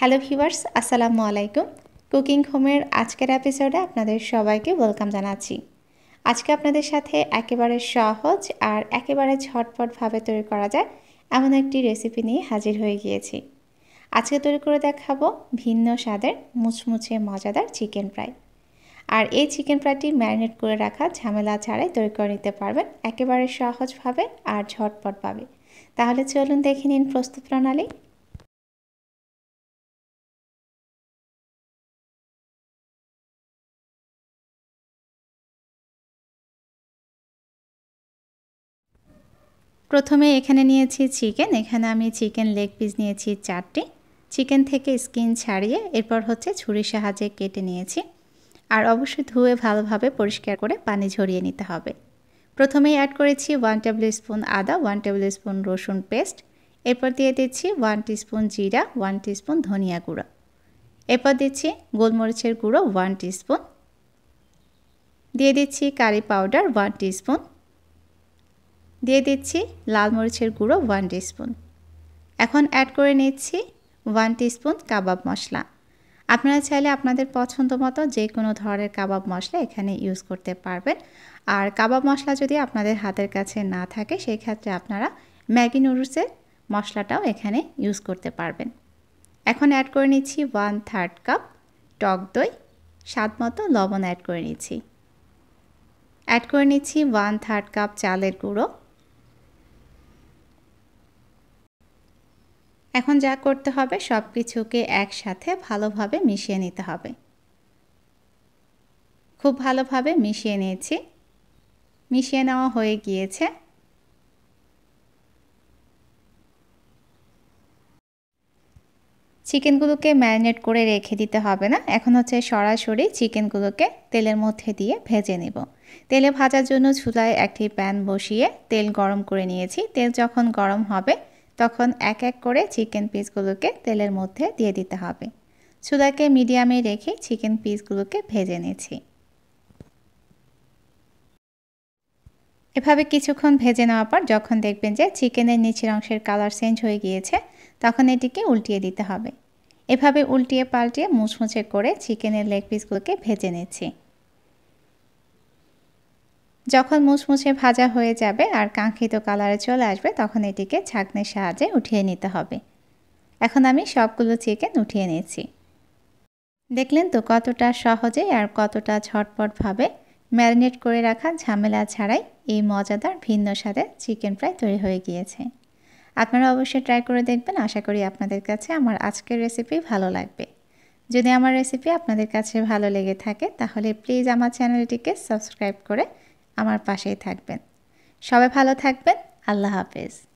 hello viewers আসসালামু আলাইকুম cooking হোমের আজকের এপিসোডে আপনাদের সবাইকে ওয়েলকাম জানাচ্ছি আজকে আপনাদের সাথে একেবারে সহজ আর একেবারে ঝটপটভাবে তৈরি করা যায় এমন একটি রেসিপি নিয়ে হাজির হয়ে গিয়েছি আজকে তৈরি করে দেখাবো ভিন্ন স্বাদের মুচমুচে মজাদার চিকেন ফ্রাই আর এই চিকেন ফ্রাইটি ম্যারিনেট করে রাখা ঝামেলা ছাড়াই তৈরি করে নিতে পারবেন একেবারে সহজভাবে আর ঝটপটভাবে তাহলে চলুন দেখে নিন প্রস্তুত প্রণালী প্রথমে এখানে নিয়েছি চিকেন এখানে আমি চিকেন লেগ পিস নিয়েছি চারটি চিকেন থেকে স্কিন ছাড়িয়ে এরপর হচ্ছে ছুরির সাহায্যে কেটে নিয়েছি আর অবশ্যই ধুয়ে ভালোভাবে পরিষ্কার করে পানি ঝরিয়ে নিতে হবে প্রথমেই অ্যাড করেছি ওয়ান টেবিল স্পুন আদা ওয়ান টেবিল স্পুন রসুন পেস্ট এরপর দিয়ে দিচ্ছি ওয়ান স্পুন জিরা ওয়ান স্পুন ধনিয়া গুঁড়ো এরপর দিচ্ছি গোলমরিচের গুঁড়ো ওয়ান স্পুন দিয়ে দিচ্ছি কারি পাউডার ওয়ান স্পুন দিয়ে দিচ্ছি লাল মরিচের গুঁড়ো ওয়ান টিস্পুন এখন অ্যাড করে নিচ্ছি ওয়ান টিস্পুন কাবাব মশলা আপনারা চাইলে আপনাদের পছন্দ মতো যে কোনো ধরনের কাবাব মশলা এখানে ইউজ করতে পারবেন আর কাবাব মশলা যদি আপনাদের হাতের কাছে না থাকে সেই ক্ষেত্রে আপনারা ম্যাগি নুডলসের মশলাটাও এখানে ইউজ করতে পারবেন এখন অ্যাড করে নিচ্ছি ওয়ান থার্ড কাপ টক দই স্বাদ মতো লবণ অ্যাড করে নিচ্ছি অ্যাড করে নিচ্ছি ওয়ান থার্ড কাপ চালের গুঁড়ো এখন যা করতে হবে সব কিছুকে একসাথে ভালোভাবে মিশিয়ে নিতে হবে খুব ভালোভাবে মিশিয়ে নিয়েছি মিশিয়ে নেওয়া হয়ে গিয়েছে চিকেনগুলোকে ম্যারিনেট করে রেখে দিতে হবে না এখন হচ্ছে সরাসরি চিকেনগুলোকে তেলের মধ্যে দিয়ে ভেজে নেব তেলে ভাজার জন্য চুলায় একটি প্যান বসিয়ে তেল গরম করে নিয়েছি তেল যখন গরম হবে তখন এক এক করে চিকেন পিসগুলোকে তেলের মধ্যে দিয়ে দিতে হবে চুলাকে মিডিয়ামে রেখে চিকেন পিসগুলোকে ভেজে নিয়েছি এভাবে কিছুক্ষণ ভেজে নেওয়ার পর যখন দেখবেন যে চিকেনের নিচের অংশের কালার চেঞ্জ হয়ে গিয়েছে তখন এটিকে উল্টিয়ে দিতে হবে এভাবে উল্টিয়ে পাল্টিয়ে মুছমুছে করে চিকেনের লেগ পিসগুলোকে ভেজে নিচ্ছি যখন মুছমুছে ভাজা হয়ে যাবে আর কাঙ্ক্ষিত কালারে চলে আসবে তখন এটিকে ছাঁকনির সাহায্যে উঠিয়ে নিতে হবে এখন আমি সবগুলো চিকেন উঠিয়ে নিয়েছি দেখলেন তো কতটা সহজে আর কতটা ঝটপটভাবে ম্যারিনেট করে রাখা ঝামেলা ছাড়াই এই মজাদার ভিন্ন স্বাদের চিকেন ফ্রাই তৈরি হয়ে গিয়েছে আপনারা অবশ্যই ট্রাই করে দেখবেন আশা করি আপনাদের কাছে আমার আজকের রেসিপি ভালো লাগবে যদি আমার রেসিপি আপনাদের কাছে ভালো লেগে থাকে তাহলে প্লিজ আমার চ্যানেলটিকে সাবস্ক্রাইব করে আমার পাশেই থাকবেন সবাই ভালো থাকবেন আল্লাহ হাফেজ